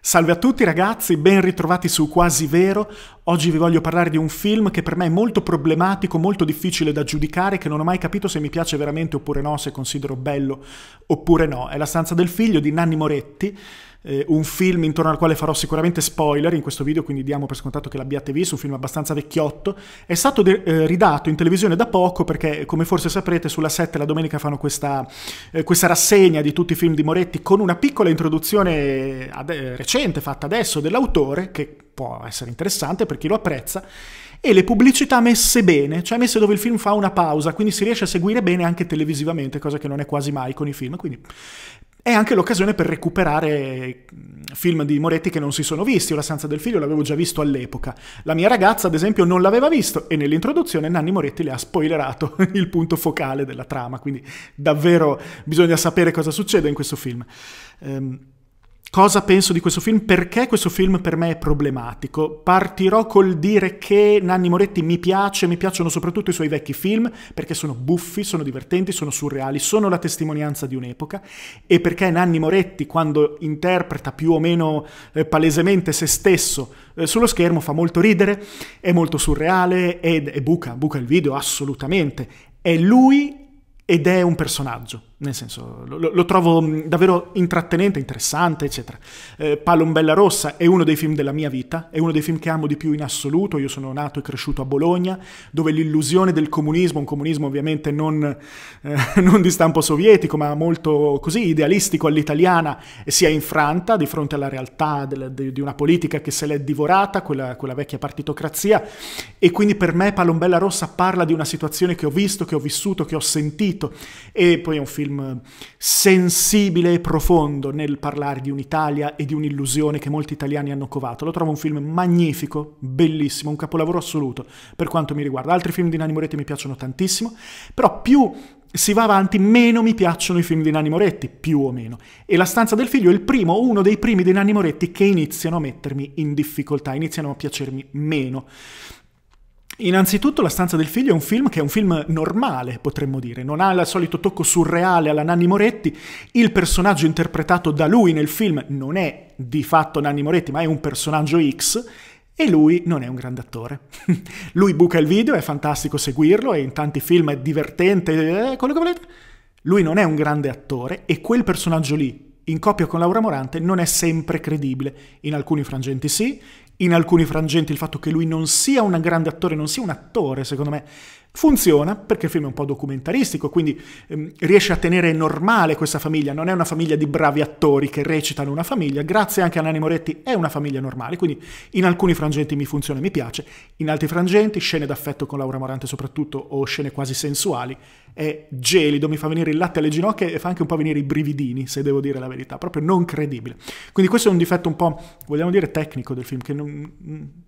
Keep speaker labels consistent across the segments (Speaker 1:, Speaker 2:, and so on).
Speaker 1: Salve a tutti ragazzi, ben ritrovati su Quasi Vero. Oggi vi voglio parlare di un film che per me è molto problematico, molto difficile da giudicare, che non ho mai capito se mi piace veramente oppure no, se considero bello oppure no. È La stanza del figlio di Nanni Moretti, eh, un film intorno al quale farò sicuramente spoiler in questo video, quindi diamo per scontato che l'abbiate visto, un film abbastanza vecchiotto, è stato de- eh, ridato in televisione da poco perché come forse saprete sulla 7 la domenica fanno questa, eh, questa rassegna di tutti i film di Moretti con una piccola introduzione ad- eh, recente fatta adesso dell'autore che può essere interessante per chi lo apprezza e le pubblicità messe bene, cioè messe dove il film fa una pausa, quindi si riesce a seguire bene anche televisivamente, cosa che non è quasi mai con i film, quindi è anche l'occasione per recuperare mm, film di Moretti che non si sono visti. Io La stanza del figlio l'avevo già visto all'epoca. La mia ragazza, ad esempio, non l'aveva visto e nell'introduzione Nanni Moretti le ha spoilerato il punto focale della trama, quindi davvero bisogna sapere cosa succede in questo film. Um, cosa penso di questo film, perché questo film per me è problematico. Partirò col dire che Nanni Moretti mi piace, mi piacciono soprattutto i suoi vecchi film, perché sono buffi, sono divertenti, sono surreali, sono la testimonianza di un'epoca e perché Nanni Moretti quando interpreta più o meno eh, palesemente se stesso eh, sullo schermo fa molto ridere, è molto surreale e buca, buca il video assolutamente. È lui ed è un personaggio. Nel senso, lo, lo, trovo mm, davvero intrattenente, interessante, eccetera. Eh, Palombella Rossa è uno dei film della mia vita, è uno dei film che amo di più in assoluto. Io sono nato e cresciuto a Bologna, dove l'illusione del comunismo, un comunismo ovviamente non, eh, non di stampo sovietico, ma molto così idealistico all'italiana, si è infranta di fronte alla realtà del, de, di una politica che se l'è divorata, quella, quella vecchia partitocrazia. E quindi per me Palombella Rossa parla di una situazione che ho visto, che ho vissuto, che ho sentito. E poi è un film film sensibile e profondo nel parlare di un'Italia e di un'illusione che molti italiani hanno covato. Lo trovo un film magnifico, bellissimo, un capolavoro assoluto per quanto mi riguarda. Altri film di Nani Moretti mi piacciono tantissimo, però più si va avanti, meno mi piacciono i film di Nanni Moretti, più o meno. E La stanza del figlio è il primo, uno dei primi di Nanni Moretti che iniziano a mettermi in difficoltà, iniziano a piacermi meno. Innanzitutto La stanza del figlio è un film che è un film normale, potremmo dire, non ha il solito tocco surreale alla Nanni Moretti, il personaggio interpretato da lui nel film non è di fatto Nanni Moretti, ma è un personaggio X e lui non è un grande attore. lui buca il video, è fantastico seguirlo e in tanti film è divertente, eh, quello che volete. Lui non è un grande attore e quel personaggio lì in coppia con Laura Morante non è sempre credibile. In alcuni frangenti sì, in alcuni frangenti il fatto che lui non sia un grande attore, non sia un attore, secondo me, funziona perché il film è un po' documentaristico, quindi ehm, riesce a tenere normale questa famiglia, non è una famiglia di bravi attori che recitano una famiglia, grazie anche a Nani Moretti è una famiglia normale, quindi in alcuni frangenti mi funziona e mi piace, in altri frangenti scene d'affetto con Laura Morante soprattutto o scene quasi sensuali è gelido, mi fa venire il latte alle ginocchia e fa anche un po' venire i brividini, se devo dire la verità, proprio non credibile. Quindi questo è un difetto un po', vogliamo dire, tecnico del film, che non,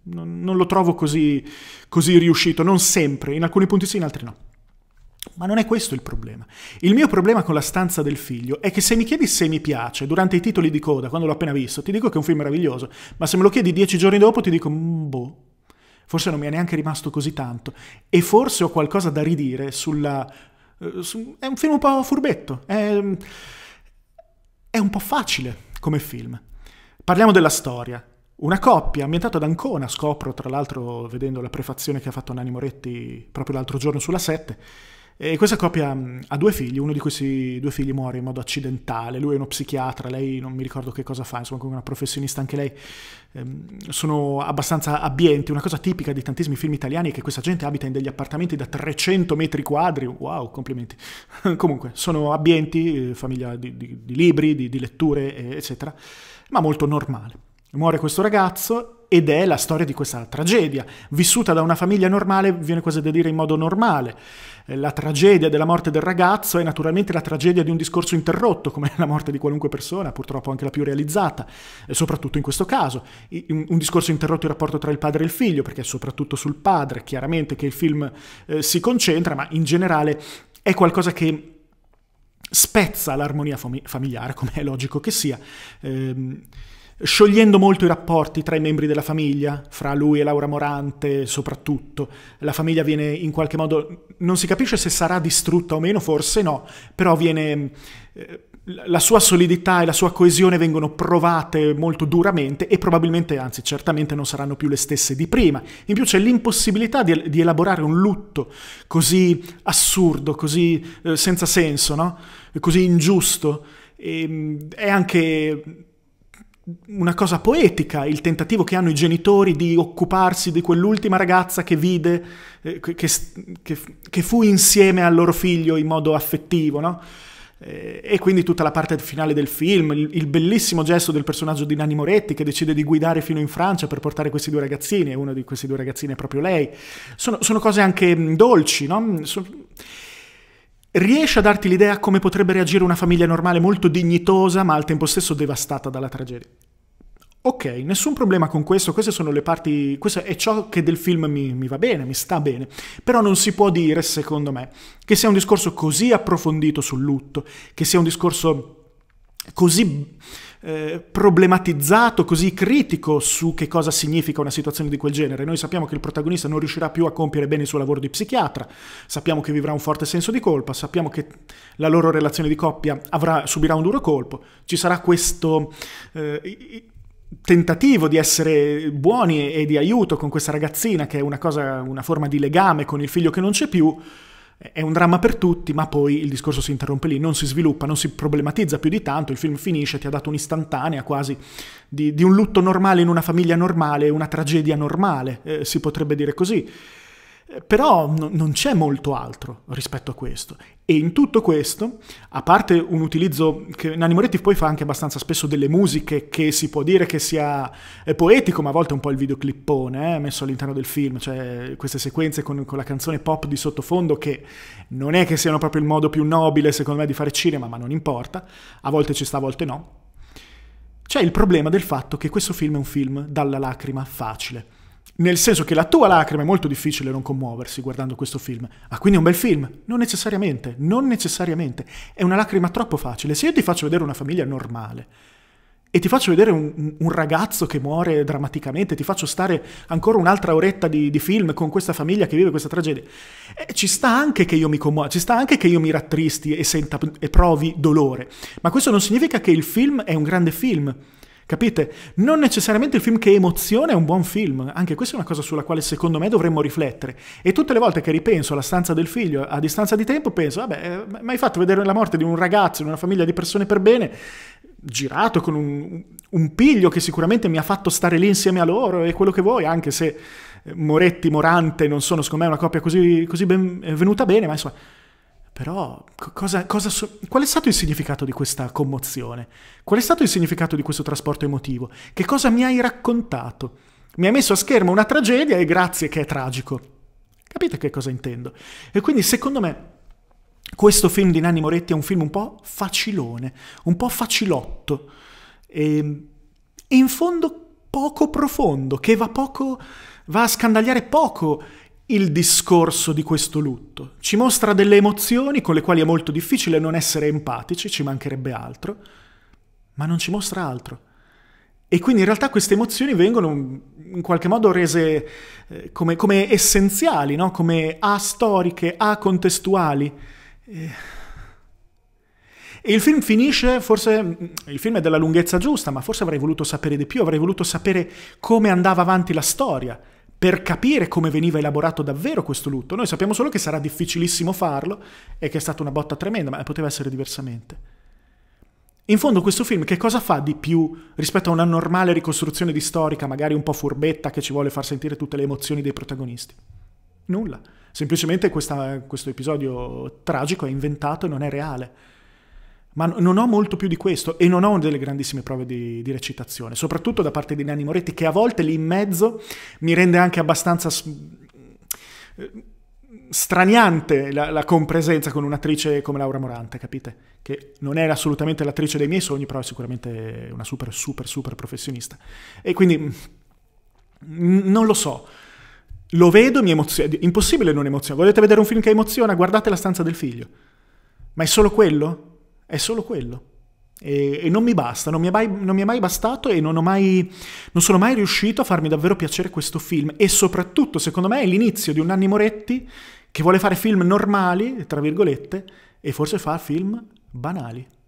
Speaker 1: non, non lo trovo così, così riuscito, non sempre, in alcuni punti sì, in altri no. Ma non è questo il problema. Il mio problema con la stanza del figlio è che se mi chiedi se mi piace durante i titoli di coda, quando l'ho appena visto, ti dico che è un film meraviglioso, ma se me lo chiedi dieci giorni dopo ti dico, mm, boh, forse non mi è neanche rimasto così tanto e forse ho qualcosa da ridire sulla eh, è un film un po' furbetto, è, è un po' facile come film. Parliamo della storia. Una coppia ambientata ad Ancona, scopro tra l'altro vedendo la prefazione che ha fatto Nani Moretti proprio l'altro giorno sulla 7, e questa coppia mm, ha due figli, uno di questi due figli muore in modo accidentale, lui è uno psichiatra, lei non mi ricordo che cosa fa, insomma come una professionista anche lei, ehm, sono abbastanza abbienti, una cosa tipica di tantissimi film italiani è che questa gente abita in degli appartamenti da 300 metri quadri, wow, complimenti. Comunque, sono abbienti, eh, famiglia di, di, di libri, di, di letture, eh, eccetera, ma molto normale. Muore questo ragazzo ed è la storia di questa tragedia, vissuta da una famiglia normale, viene quasi da dire in modo normale. Eh, la tragedia della morte del ragazzo è naturalmente la tragedia di un discorso interrotto, come la morte di qualunque persona, purtroppo anche la più realizzata, eh, soprattutto in questo caso. Un discorso interrotto il rapporto tra il padre e il figlio, perché è soprattutto sul padre, chiaramente, che il film eh, si concentra, ma in generale è qualcosa che spezza l'armonia fami- familiare, come è logico che sia. Ehm, sciogliendo molto i rapporti tra i membri della famiglia, fra lui e Laura Morante soprattutto. La famiglia viene in qualche modo, non si capisce se sarà distrutta o meno, forse no, però viene, eh, la sua solidità e la sua coesione vengono provate molto duramente e probabilmente, anzi certamente non saranno più le stesse di prima. In più c'è l'impossibilità di, di elaborare un lutto così assurdo, così eh, senza senso, no? così ingiusto. E, ehm, è anche una cosa poetica il tentativo che hanno i genitori di occuparsi di quell'ultima ragazza che vide, eh, che, che, che, fu insieme al loro figlio in modo affettivo, no? Eh, e quindi tutta la parte finale del film, il, bellissimo gesto del personaggio di Nanni Moretti che decide di guidare fino in Francia per portare questi due ragazzini, e uno di questi due ragazzini è proprio lei. Sono, sono cose anche dolci, no? So, riesce a darti l'idea come potrebbe reagire una famiglia normale molto dignitosa ma al tempo stesso devastata dalla tragedia. Ok, nessun problema con questo, queste sono le parti, questo è ciò che del film mi, mi va bene, mi sta bene, però non si può dire, secondo me, che sia un discorso così approfondito sul lutto, che sia un discorso così eh, problematizzato, così critico su che cosa significa una situazione di quel genere. Noi sappiamo che il protagonista non riuscirà più a compiere bene il suo lavoro di psichiatra, sappiamo che vivrà un forte senso di colpa, sappiamo che la loro relazione di coppia avrà, subirà un duro colpo, ci sarà questo eh, tentativo di essere buoni e di aiuto con questa ragazzina che è una, cosa, una forma di legame con il figlio che non c'è più è un dramma per tutti, ma poi il discorso si interrompe lì, non si sviluppa, non si problematizza più di tanto, il film finisce, ti ha dato un'istantanea quasi di, di un lutto normale in una famiglia normale, una tragedia normale, eh, si potrebbe dire così. Però no, non c'è molto altro rispetto a questo. E in tutto questo, a parte un utilizzo che Nanni Moretti poi fa anche abbastanza spesso delle musiche che si può dire che sia eh, poetico, ma a volte un po' il videoclippone eh, messo all'interno del film, cioè queste sequenze con, con, la canzone pop di sottofondo che non è che siano proprio il modo più nobile secondo me di fare cinema, ma non importa, a volte ci sta, a volte no. C'è il problema del fatto che questo film è un film dalla lacrima facile nel senso che la tua lacrima è molto difficile non commuoversi guardando questo film. Ah, quindi è un bel film? Non necessariamente, non necessariamente. È una lacrima troppo facile. Se io ti faccio vedere una famiglia normale e ti faccio vedere un, un ragazzo che muore drammaticamente, ti faccio stare ancora un'altra oretta di, di film con questa famiglia che vive questa tragedia, eh, ci sta anche che io mi commuova, ci sta anche che io mi rattristi e, senta, e provi dolore. Ma questo non significa che il film è un grande film Capite? Non necessariamente il film che emoziona è un buon film, anche questa è una cosa sulla quale secondo me dovremmo riflettere. E tutte le volte che ripenso alla stanza del figlio a distanza di tempo penso, vabbè, eh, mai fatto vedere la morte di un ragazzo in una famiglia di persone per bene, girato con un, un piglio che sicuramente mi ha fatto stare lì insieme a loro e quello che vuoi, anche se eh, Moretti, Morante non sono secondo me una coppia così, così ben, eh, venuta bene, ma insomma però cosa, cosa so- qual è stato il significato di questa commozione? Qual è stato il significato di questo trasporto emotivo? Che cosa mi hai raccontato? Mi hai messo a schermo una tragedia e grazie che è tragico. Capite che cosa intendo? E quindi secondo me questo film di Nanni Moretti è un film un po' facilone, un po' facilotto ehm, e in fondo poco profondo, che va poco va a scandagliare poco il discorso di questo lutto. Ci mostra delle emozioni con le quali è molto difficile non essere empatici, ci mancherebbe altro, ma non ci mostra altro. E quindi in realtà queste emozioni vengono mm, in qualche modo rese eh, come, come essenziali, no? come astoriche, acontestuali. E... Eh, e il film finisce, forse mm, il film è della lunghezza giusta, ma forse avrei voluto sapere di più, avrei voluto sapere come andava avanti la storia per capire come veniva elaborato davvero questo lutto. Noi sappiamo solo che sarà difficilissimo farlo e che è stata una botta tremenda, ma poteva essere diversamente. In fondo questo film che cosa fa di più rispetto a una normale ricostruzione di storica, magari un po' furbetta, che ci vuole far sentire tutte le emozioni dei protagonisti? Nulla. Semplicemente questa, questo episodio tragico è inventato e non è reale ma non ho molto più di questo e non ho delle grandissime prove di, di recitazione, soprattutto da parte di Nanni Moretti che a volte lì in mezzo mi rende anche abbastanza eh, straniante la, la, compresenza con un'attrice come Laura Morante, capite? Che non è assolutamente l'attrice dei miei sogni, però è sicuramente una super, super, super professionista. E quindi mm, non lo so. Lo vedo, mi emoziona. Impossibile non emozionare. Volete vedere un film che emoziona? Guardate La stanza del figlio. Ma è solo quello? È solo quello. E, e non mi basta, non mi, è mai, mi è mai bastato e non, mai, non sono mai riuscito a farmi davvero piacere questo film. E soprattutto, secondo me, è l'inizio di un Nanni Moretti che vuole fare film normali, tra virgolette, e forse fa film banali.